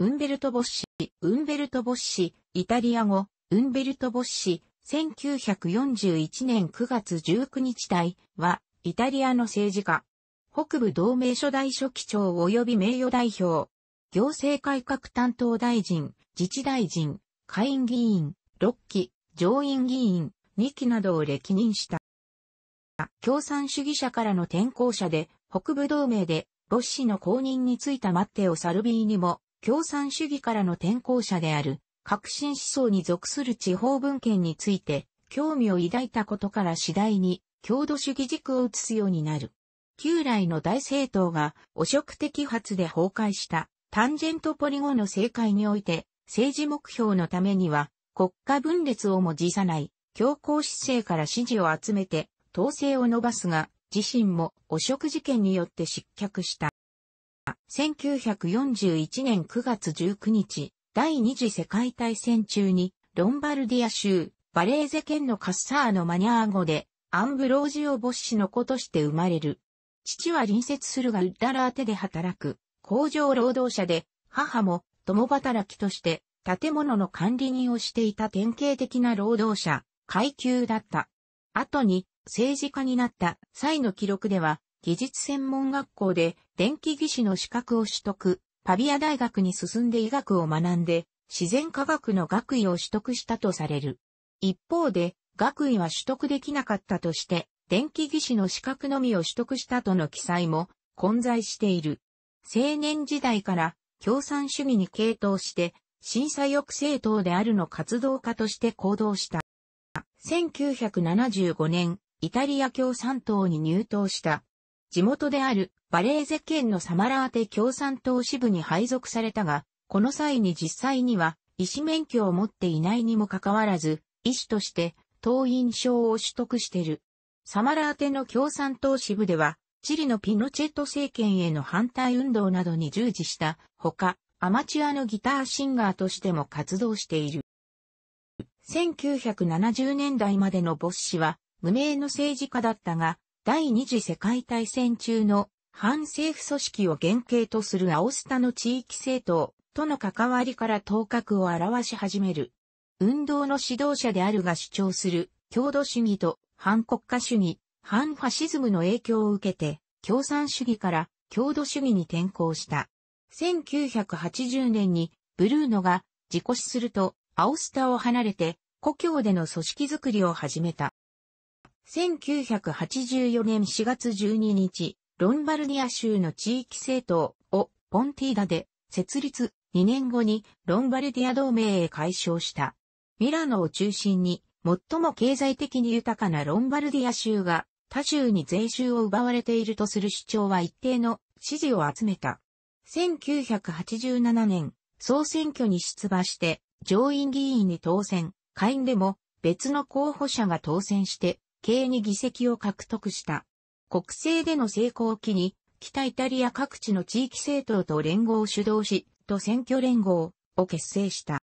ウンベルト・ボッシ、ウンベルト・ボッシ、イタリア語、ウンベルト・ボッシ、1941年9月19日代は、イタリアの政治家。北部同盟初代書記長及び名誉代表。行政改革担当大臣、自治大臣、下院議員、6期、上院議員、2期などを歴任した。共産主義者からの転校者で、北部同盟で、ボッシの公認についたマッテオ・サルビーにも、共産主義からの転校者である、革新思想に属する地方文献について、興味を抱いたことから次第に、郷土主義軸を移すようになる。旧来の大政党が汚職的発で崩壊したタンジェントポリゴの政界において政治目標のためには国家分裂をも辞さない強硬姿勢から支持を集めて統制を伸ばすが自身も汚職事件によって失脚した。1941年9月19日、第二次世界大戦中に、ロンバルディア州、バレーゼ県のカッサーのマニャー語で、アンブロージオ・ボッシの子として生まれる。父は隣接するがウッダラーテで働く、工場労働者で、母も共働きとして、建物の管理人をしていた典型的な労働者、階級だった。後に、政治家になった際の記録では、技術専門学校で電気技師の資格を取得、パビア大学に進んで医学を学んで、自然科学の学位を取得したとされる。一方で、学位は取得できなかったとして、電気技師の資格のみを取得したとの記載も混在している。青年時代から共産主義に傾倒して、審査抑制党であるの活動家として行動した。1975年、イタリア共産党に入党した。地元であるバレーゼ県のサマラーテ共産党支部に配属されたが、この際に実際には医師免許を持っていないにもかかわらず、医師として党員証を取得してる。サマラーテの共産党支部では、チリのピノチェット政権への反対運動などに従事したほか、アマチュアのギターシンガーとしても活動している。1970年代までのボッシは無名の政治家だったが、第二次世界大戦中の反政府組織を原型とするアオスタの地域政党との関わりから頭角を表し始める。運動の指導者であるが主張する郷土主義と反国家主義、反ファシズムの影響を受けて共産主義から郷土主義に転向した。1980年にブルーノが自己死するとアオスタを離れて故郷での組織づくりを始めた。1984年4月12日、ロンバルディア州の地域政党をポンティーダで設立2年後にロンバルディア同盟へ解消した。ミラノを中心に最も経済的に豊かなロンバルディア州が他州に税収を奪われているとする主張は一定の支持を集めた。1987年、総選挙に出馬して上院議員に当選、下院でも別の候補者が当選して計に議席を獲得した。国政での成功を機に、北イタリア各地の地域政党と連合を主導し、と選挙連合を結成した。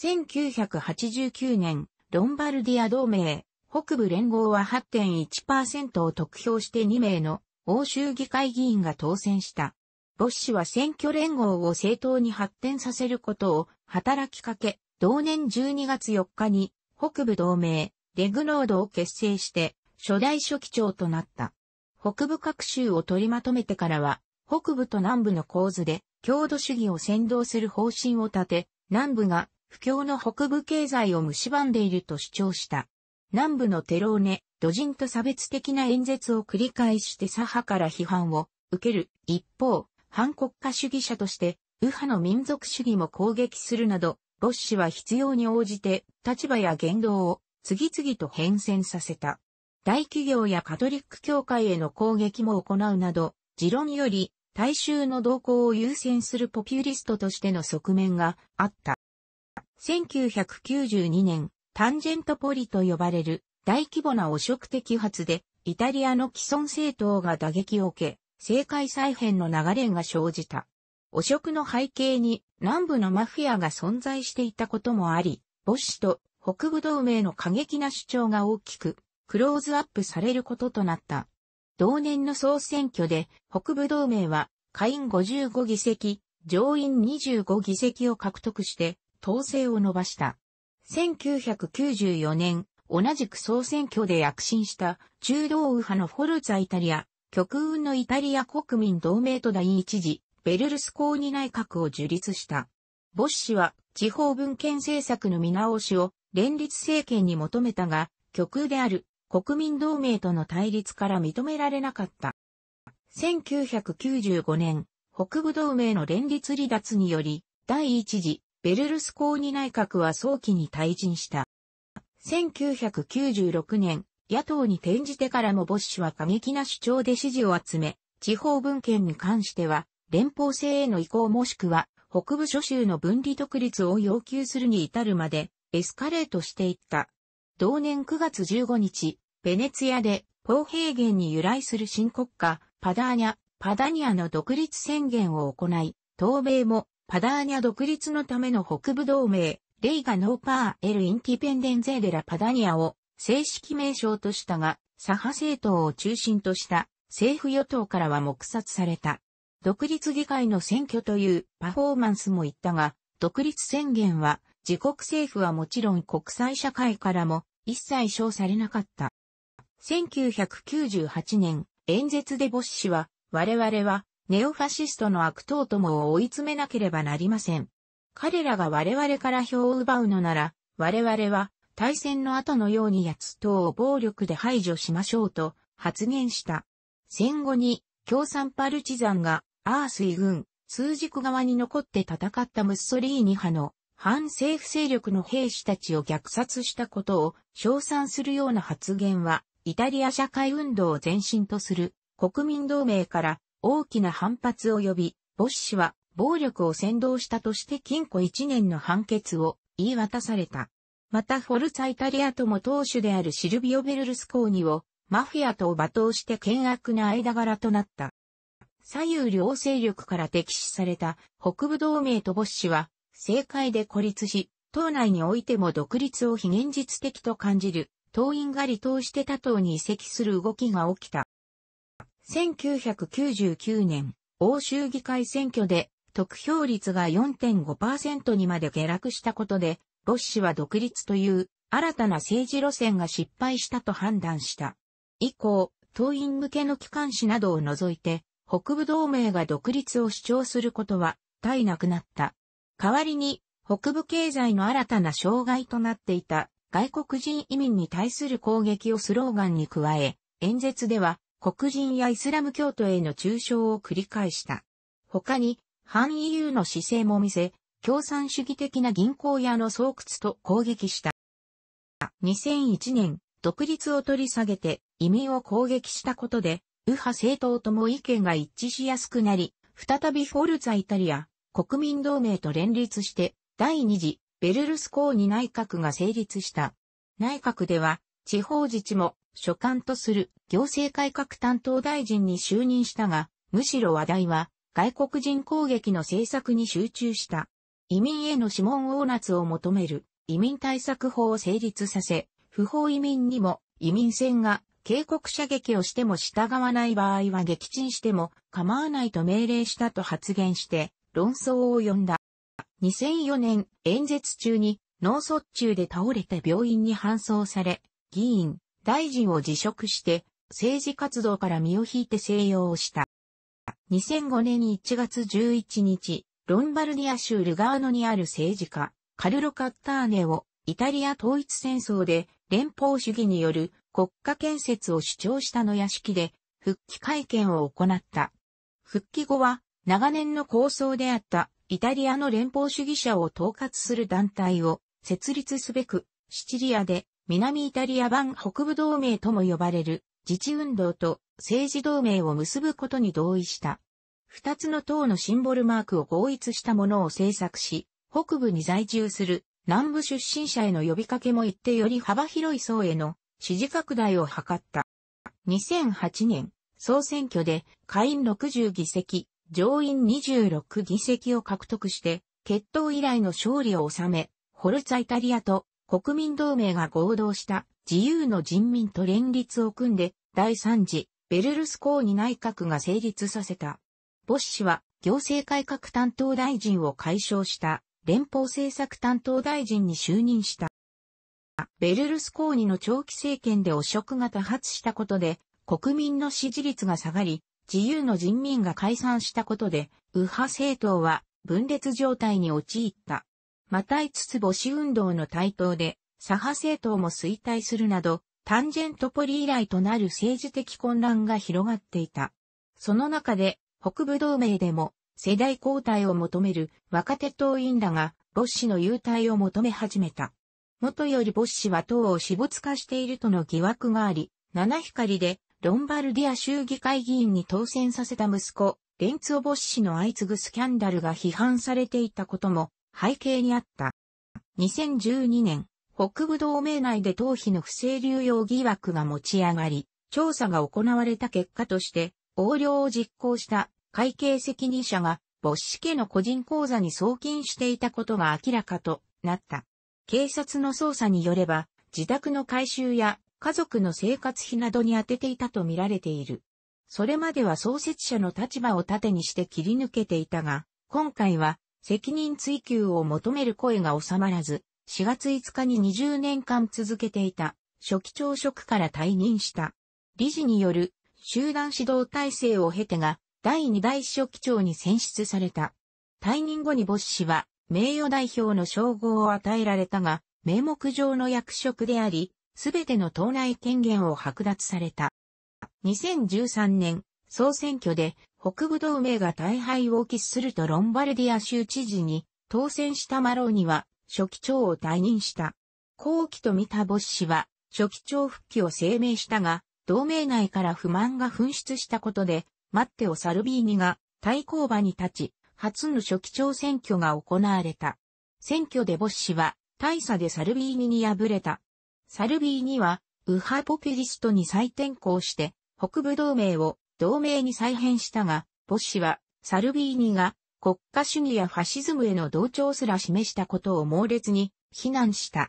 1989年、ロンバルディア同盟、北部連合は8.1%を得票して2名の欧州議会議員が当選した。ボッシュは選挙連合を政党に発展させることを働きかけ、同年12月4日に北部同盟、レグノードを結成して、初代書記長となった。北部各州を取りまとめてからは、北部と南部の構図で、郷土主義を先導する方針を立て、南部が不況の北部経済を蝕んでいると主張した。南部のテローネ、土人と差別的な演説を繰り返して左派から批判を受ける。一方、反国家主義者として、右派の民族主義も攻撃するなど、ボッシは必要に応じて立場や言動を次々と変遷させた。大企業やカトリック教会への攻撃も行うなど、持論より大衆の動向を優先するポピュリストとしての側面があった。1992年、タンジェントポリと呼ばれる大規模な汚職摘発で、イタリアの既存政党が打撃を受け、政界再編の流れが生じた。汚職の背景に南部のマフィアが存在していたこともあり、ボッシと北部同盟の過激な主張が大きく、クローズアップされることとなった。同年の総選挙で、北部同盟は、下院55議席、上院25議席を獲得して、統制を伸ばした。1994年、同じく総選挙で躍進した中道右派のフォルツァイタリア、極運のイタリア国民同盟と第一次、ベルルスコーニ内閣を樹立した。ボッシは地方文献政策の見直しを連立政権に求めたが、極右である国民同盟との対立から認められなかった。1995年、北部同盟の連立離脱により、第一次ベルルスコーニ内閣は早期に退陣した。1996年、野党に転じてからもボッシュは過激な主張で支持を集め、地方文献に関しては、連邦制への移行もしくは、北部諸州の分離独立を要求するに至るまで、エスカレートしていった。同年9月15日、ベネツィアで、ポー平原に由来する新国家、パダーニャ、パダニアの独立宣言を行い、東米も、パダーニャ独立のための北部同盟、レイガノーパーエルインティペンデンゼーデラパダニアを正式名称としたが、左派政党を中心とした政府与党からは黙殺された。独立議会の選挙というパフォーマンスも言ったが、独立宣言は自国政府はもちろん国際社会からも一切称されなかった。1998年、演説でボッシは、我々はネオファシストの悪党ともを追い詰めなければなりません。彼らが我々から票を奪うのなら、我々は対戦の後のように奴等を暴力で排除しましょうと発言した。戦後に共産パルチザンがアースイ軍、通軸側に残って戦ったムッソリーニ派の反政府勢力の兵士たちを虐殺したことを称賛するような発言は、イタリア社会運動を前進とする国民同盟から大きな反発を呼び、ボッシは暴力を扇動したとして禁錮1年の判決を言い渡された。またフォルツァイタリアとも党首であるシルビオ・ベルルスコーニをマフィアと罵倒して険悪な間柄となった。左右両勢力から敵視された北部同盟とボッシは政界で孤立し、党内においても独立を非現実的と感じる、党員が離党して他党に移籍する動きが起きた。1999年、欧州議会選挙で、得票率が4.5%にまで下落したことで、ボッシは独立という新たな政治路線が失敗したと判断した。以降、党員向けの機関紙などを除いて、北部同盟が独立を主張することは、絶えなくなった。代わりに、北部経済の新たな障害となっていた外国人移民に対する攻撃をスローガンに加え、演説では黒人やイスラム教徒への中傷を繰り返した。他に、反 EU の姿勢も見せ、共産主義的な銀行屋の巣窟と攻撃した。2001年、独立を取り下げて移民を攻撃したことで、右派政党とも意見が一致しやすくなり、再びフォルツァイタリア、国民同盟と連立して、第二次ベルルスコーニ内閣が成立した。内閣では、地方自治も所管とする行政改革担当大臣に就任したが、むしろ話題は外国人攻撃の政策に集中した。移民への指紋ナツを求める移民対策法を成立させ、不法移民にも移民船が警告射撃をしても従わない場合は撃沈しても構わないと命令したと発言して、論争を呼んだ。2004年、演説中に脳卒中で倒れて病院に搬送され、議員、大臣を辞職して、政治活動から身を引いて静養をした。2005年1月11日、ロンバルディア州ルガーノにある政治家、カルロ・カッターネを、イタリア統一戦争で連邦主義による国家建設を主張したの屋敷で、復帰会見を行った。復帰後は、長年の構想であったイタリアの連邦主義者を統括する団体を設立すべく、シチリアで南イタリア版北部同盟とも呼ばれる自治運動と政治同盟を結ぶことに同意した。二つの党のシンボルマークを合一したものを制作し、北部に在住する南部出身者への呼びかけも一定より幅広い層への支持拡大を図った。2008年、総選挙で下院60議席、上院26議席を獲得して、決闘以来の勝利を収め、ホルツァイタリアと国民同盟が合同した自由の人民と連立を組んで、第3次ベルルスコーニ内閣が成立させた。ボッシュは行政改革担当大臣を解消した連邦政策担当大臣に就任した。ベルルスコーニの長期政権で汚職が多発したことで国民の支持率が下がり、自由の人民が解散したことで、右派政党は分裂状態に陥った。また5つ星運動の台頭で、左派政党も衰退するなど、タンジェントポリ以来となる政治的混乱が広がっていた。その中で、北部同盟でも、世代交代を求める若手党員らが、ボッシの優待を求め始めた。元よりボッシは党を私物化しているとの疑惑があり、七光でロンバルディア州議会議員に当選させた息子、レンツオボッシの相次ぐスキャンダルが批判されていたことも背景にあった。2012年、北部同盟内で頭皮の不正流用疑惑が持ち上がり、調査が行われた結果として、横領を実行した会計責任者が、ボッシ家の個人口座に送金していたことが明らかとなった。警察の捜査によれば、自宅の改修や家族の生活費などに充てていたと見られている。それまでは創設者の立場を盾にして切り抜けていたが、今回は責任追及を求める声が収まらず、4月5日に20年間続けていた初期朝食から退任した。理事による集団指導体制を経てが第2代書記長に選出された。退任後にボッは名誉代表の称号を与えられたが、名目上の役職であり、すべての党内権限を剥奪された。2013年、総選挙で北部同盟が大敗を喫するとロンバルディア州知事に当選したマローニは初期長を退任した。後期と見たボッシは初期長復帰を声明したが、同盟内から不満が噴出したことで、マッテオ・サルビーニが対抗馬に立ち、初の初期長選挙が行われた。選挙でボッシは大差でサルビーニに敗れた。サルビーには、右派ポピュリストに再転向して、北部同盟を同盟に再編したが、ボッシは、サルビーニが国家主義やファシズムへの同調すら示したことを猛烈に非難した。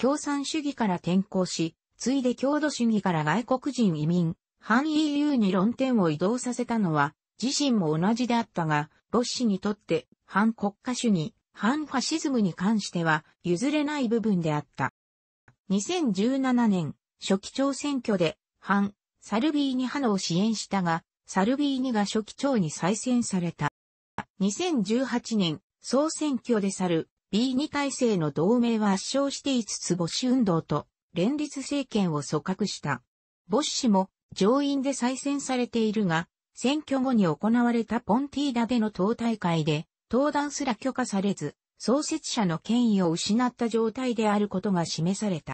共産主義から転向し、ついで郷土主義から外国人移民、反 EU に論点を移動させたのは、自身も同じであったが、ボッシにとって反国家主義、反ファシズムに関しては譲れない部分であった。2017年、初期長選挙で、反、サルビーニ派のを支援したが、サルビーニが初期長に再選された。2018年、総選挙でサル、B2 体制の同盟は圧勝して5つ母子運動と連立政権を組閣した。ボッシも上院で再選されているが、選挙後に行われたポンティーダでの党大会で、登壇すら許可されず、創設者の権威を失った状態であることが示された。